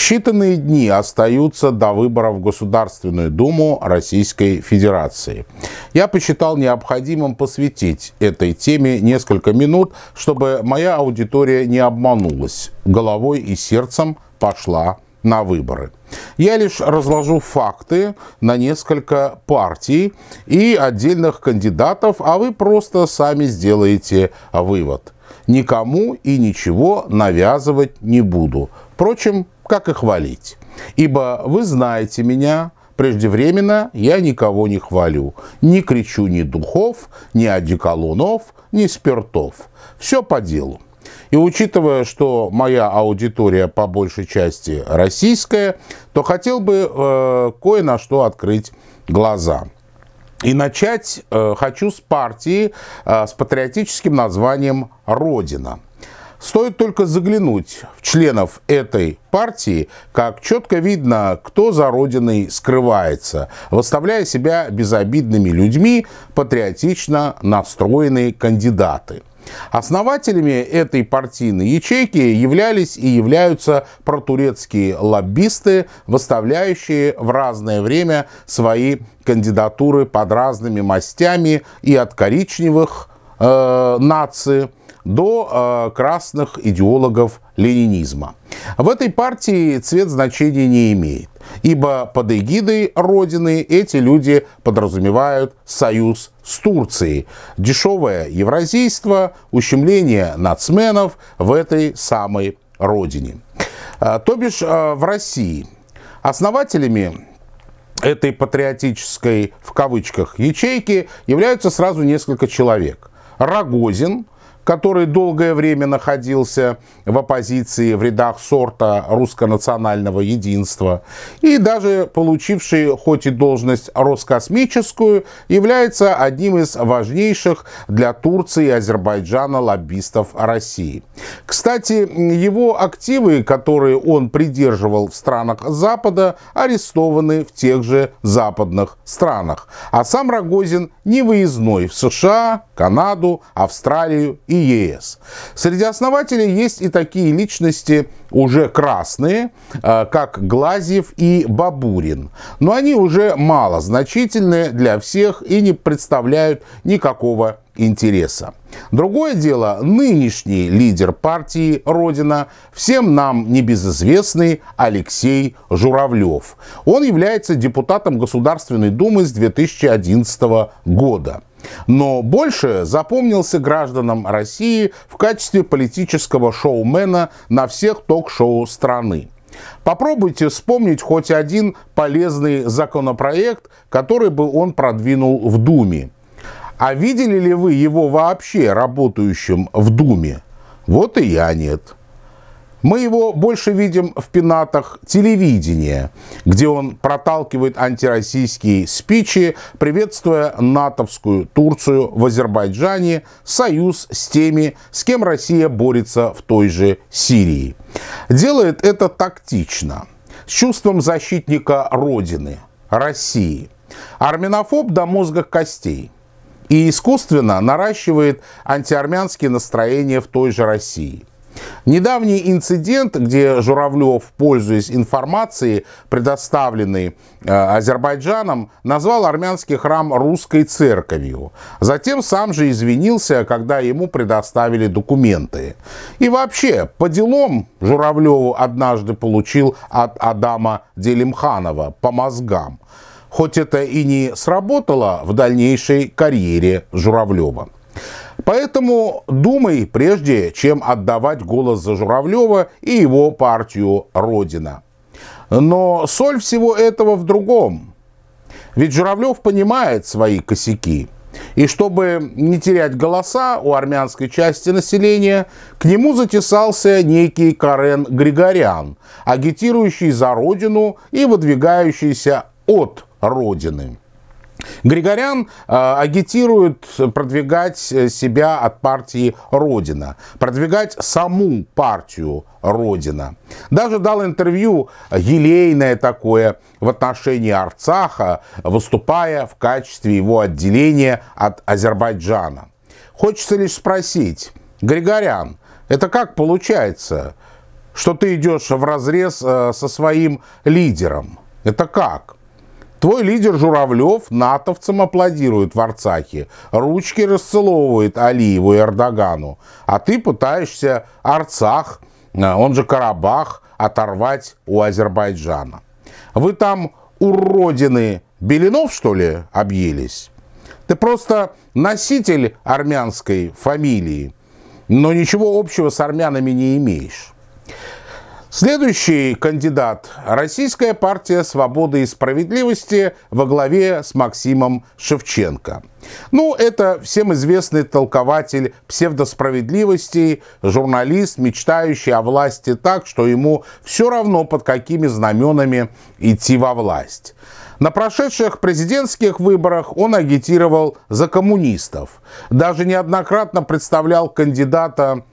Считанные дни остаются до выборов в Государственную Думу Российской Федерации. Я посчитал необходимым посвятить этой теме несколько минут, чтобы моя аудитория не обманулась, головой и сердцем пошла на выборы. Я лишь разложу факты на несколько партий и отдельных кандидатов, а вы просто сами сделаете вывод – никому и ничего навязывать не буду. Впрочем, как и хвалить. Ибо вы знаете меня, преждевременно я никого не хвалю. Не кричу ни духов, ни одеколонов, ни спиртов. Все по делу. И учитывая, что моя аудитория по большей части российская, то хотел бы э, кое на что открыть глаза. И начать э, хочу с партии э, с патриотическим названием «Родина». Стоит только заглянуть в членов этой партии, как четко видно, кто за Родиной скрывается, выставляя себя безобидными людьми, патриотично настроенные кандидаты – Основателями этой партийной ячейки являлись и являются протурецкие лоббисты, выставляющие в разное время свои кандидатуры под разными мастями и от коричневых э, нации до э, красных идеологов ленинизма. В этой партии цвет значения не имеет, ибо под эгидой Родины эти люди подразумевают союз с Турцией, дешевое евразийство, ущемление нацменов в этой самой Родине. Э, то бишь э, в России основателями этой патриотической, в кавычках, ячейки являются сразу несколько человек. Рогозин – который долгое время находился в оппозиции в рядах сорта русско-национального единства, и даже получивший хоть и должность роскосмическую, является одним из важнейших для Турции и Азербайджана лоббистов России. Кстати, его активы, которые он придерживал в странах Запада, арестованы в тех же западных странах. А сам Рогозин не выездной в США, Канаду, Австралию и ЕС. Среди основателей есть и такие личности уже красные, а, как Глазьев и Бабурин. Но они уже малозначительны для всех и не представляют никакого интереса. Другое дело, нынешний лидер партии «Родина» всем нам небезызвестный Алексей Журавлев. Он является депутатом Государственной Думы с 2011 года но больше запомнился гражданам России в качестве политического шоумена на всех ток-шоу страны. Попробуйте вспомнить хоть один полезный законопроект, который бы он продвинул в Думе. А видели ли вы его вообще работающим в Думе? Вот и я нет. Мы его больше видим в пенатах телевидения, где он проталкивает антироссийские спичи, приветствуя натовскую Турцию в Азербайджане, союз с теми, с кем Россия борется в той же Сирии. Делает это тактично, с чувством защитника Родины, России. Армянофоб до мозга костей – и искусственно наращивает антиармянские настроения в той же России. Недавний инцидент, где Журавлев, пользуясь информацией, предоставленной э, Азербайджаном, назвал армянский храм русской церковью. Затем сам же извинился, когда ему предоставили документы. И вообще, по делам Журавлеву однажды получил от Адама Делимханова по мозгам. Хоть это и не сработало в дальнейшей карьере Журавлева. Поэтому думай прежде, чем отдавать голос за Журавлева и его партию «Родина». Но соль всего этого в другом. Ведь Журавлев понимает свои косяки. И чтобы не терять голоса у армянской части населения, к нему затесался некий Карен Григорян, агитирующий за родину и выдвигающийся от родины. Григорян э, агитирует продвигать себя от партии «Родина», продвигать саму партию «Родина». Даже дал интервью елейное такое в отношении Арцаха, выступая в качестве его отделения от Азербайджана. Хочется лишь спросить, Григорян, это как получается, что ты идешь в разрез э, со своим лидером? Это как? Твой лидер Журавлев натовцам аплодирует в Арцахе, ручки расцеловывает Алиеву и Эрдогану, а ты пытаешься Арцах, э, он же Карабах, оторвать у Азербайджана. Вы там уродины Белинов, что ли, объелись? Ты просто носитель армянской фамилии, но ничего общего с армянами не имеешь. Следующий кандидат – Российская партия свободы и справедливости во главе с Максимом Шевченко. Ну, это всем известный толкователь псевдосправедливости, журналист, мечтающий о власти так, что ему все равно под какими знаменами идти во власть. На прошедших президентских выборах он агитировал за коммунистов. Даже неоднократно представлял кандидата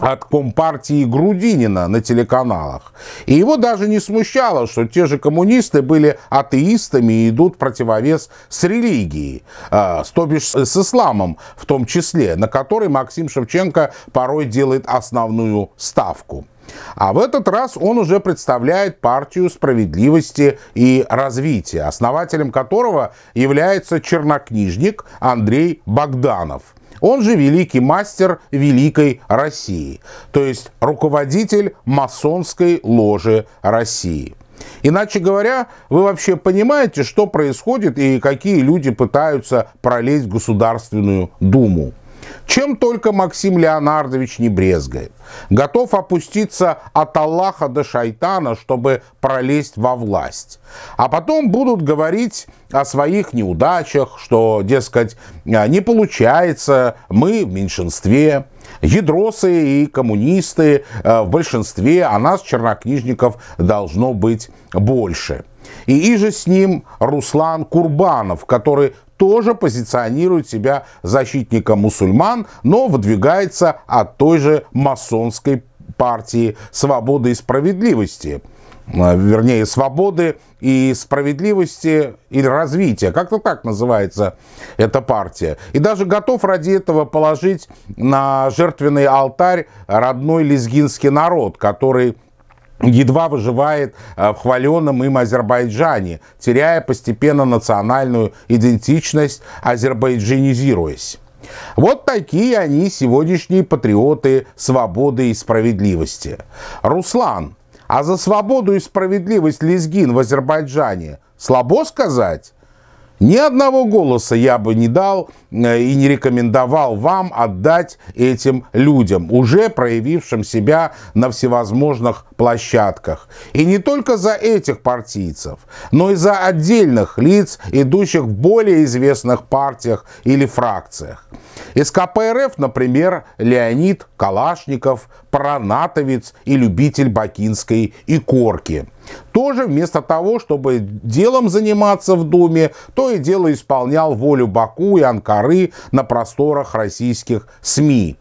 от Компартии Грудинина на телеканалах. И его даже не смущало, что те же коммунисты были атеистами и идут противовес с религией, э, то бишь с исламом в том числе, на который Максим Шевченко порой делает основную ставку. А в этот раз он уже представляет партию справедливости и развития, основателем которого является чернокнижник Андрей Богданов – он же великий мастер Великой России, то есть руководитель масонской ложи России. Иначе говоря, вы вообще понимаете, что происходит и какие люди пытаются пролезть в Государственную Думу. Чем только Максим Леонардович не брезгает. Готов опуститься от Аллаха до шайтана, чтобы пролезть во власть. А потом будут говорить о своих неудачах, что, дескать, а, не получается, мы в меньшинстве. Ядросы и коммунисты а, в большинстве, а нас, чернокнижников, должно быть больше. И иже с ним Руслан Курбанов, который тоже позиционирует себя защитником мусульман, но выдвигается от той же масонской партии «Свободы и справедливости» а, вернее, свободы и справедливости или развития. Как-то так называется эта партия. И даже готов ради этого положить на жертвенный алтарь родной лезгинский народ, который едва выживает э, в хваленном им Азербайджане, теряя постепенно национальную идентичность, азербайджанизируясь. Вот такие они сегодняшние патриоты свободы и справедливости. Руслан, а за свободу и справедливость лезгин в Азербайджане слабо сказать? Ни одного голоса я бы не дал э, и не рекомендовал вам отдать этим людям, уже проявившим себя на всевозможных площадках. И не только за этих партийцев, но и за отдельных лиц, идущих в более известных партиях или фракциях. Из КПРФ, например, Леонид Калашников, пронатовец и любитель бакинской икорки. Тоже вместо того, чтобы делом заниматься в Думе, то и дело исполнял волю Баку и Анкары на просторах российских СМИ.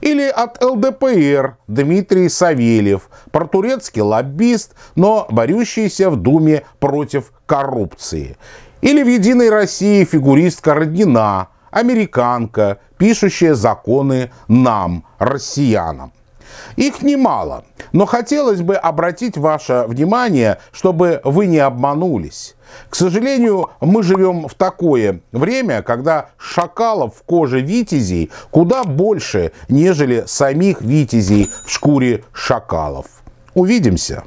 Или от ЛДПР Дмитрий Савельев, протурецкий лоббист, но борющийся в Думе против коррупции. Или в «Единой России» фигуристка Роднина, американка, пишущая законы нам, россиянам. Их немало, но хотелось бы обратить ваше внимание, чтобы вы не обманулись. К сожалению, мы живем в такое время, когда шакалов в коже витязей куда больше, нежели самих витязей в шкуре шакалов. Увидимся!